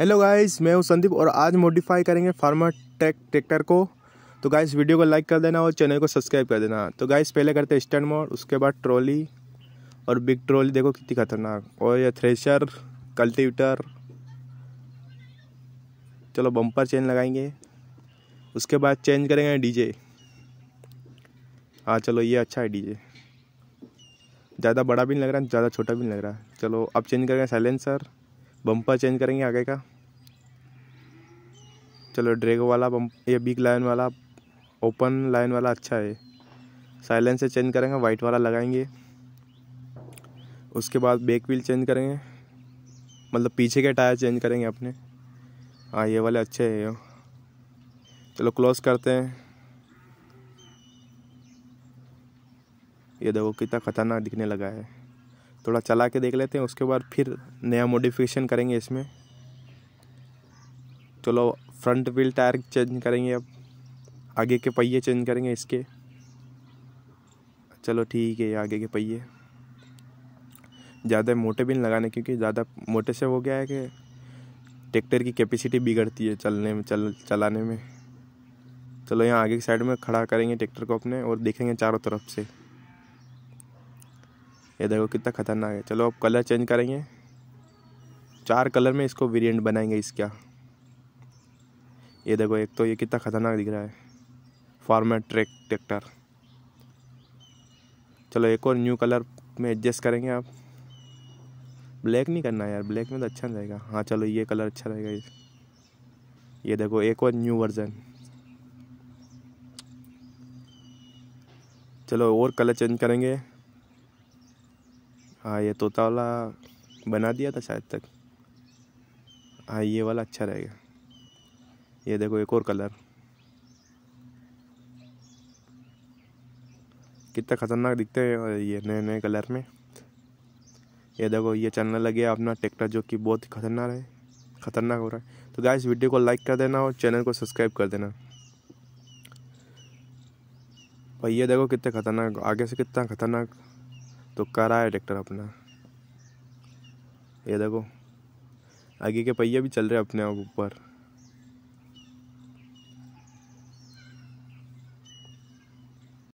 hello guys मैं हूं संदीप और आज मॉडिफाई करेंगे फार्मा टेक ट्रैक्टर को तो गाइस वीडियो को लाइक कर देना और चैनल को सब्सक्राइब कर देना तो गाइस पहले करते हैं स्टैंड मोड उसके बाद ट्रॉली और बिग ट्रॉली देखो कितनी खतरनाक और ये थ्रेशर कल्टीवेटर चलो बम्पर चेन लगाएंगे उसके बाद चेंज करेंगे डी हाँ चलो ये अच्छा है डी ज़्यादा बड़ा भी नहीं लग रहा है ज़्यादा छोटा भी नहीं लग रहा है चलो अब चेंज करेंगे साइलेंसर बम्पर चेंज करेंगे आगे का चलो ड्रेगो वाला बम ये बिग लाइन वाला ओपन लाइन वाला अच्छा है साइलेंस से चेंज करेंगे वाइट वाला लगाएंगे उसके बाद बैक व्हील चेंज करेंगे मतलब पीछे के टायर चेंज करेंगे अपने हाँ ये वाले अच्छे हैं चलो क्लोज करते हैं ये देखो कितना ख़तरनाक दिखने लगा है थोड़ा चला के देख लेते हैं उसके बाद फिर नया मोडिफिकेशन करेंगे इसमें चलो फ्रंट व्हील टायर चेंज करेंगे अब आगे के पहिए चेंज करेंगे इसके चलो ठीक है आगे के पहिए ज़्यादा मोटे भी नहीं लगाने क्योंकि ज़्यादा मोटे से हो गया है कि ट्रैक्टर की कैपेसिटी बिगड़ती है चलने में चल चलाने में चलो यहाँ आगे की साइड में खड़ा करेंगे ट्रैक्टर को अपने और देखेंगे चारों तरफ से ये देखो कितना खतरनाक है चलो अब कलर चेंज करेंगे चार कलर में इसको वेरिएंट बनाएंगे इसका ये देखो एक तो ये कितना खतरनाक दिख रहा है फॉर्मेट ट्रैक ट्रैक्टर चलो एक और न्यू कलर में एडजस्ट करेंगे आप ब्लैक नहीं करना यार ब्लैक में तो अच्छा नहीं रहेगा हाँ चलो ये कलर अच्छा रहेगा ये ये देखो एक और न्यू वर्जन चलो और कलर चेंज करेंगे हाँ ये तोता वाला बना दिया था शायद तक हाँ ये वाला अच्छा रहेगा ये देखो एक और कलर कितना ख़तरनाक दिखते हैं ये नए नए कलर में ये देखो ये चलने लगे अपना ट्रैक्टर जो कि बहुत ही खतरनाक है ख़तरनाक हो रहा है तो इस वीडियो को लाइक कर देना और चैनल को सब्सक्राइब कर देना भाई ये देखो कितने खतरनाक आगे से कितना खतरनाक तो करा है ट्रैक्टर अपना ये देखो आगे के पहिया भी चल रहे हैं अपने आप ऊपर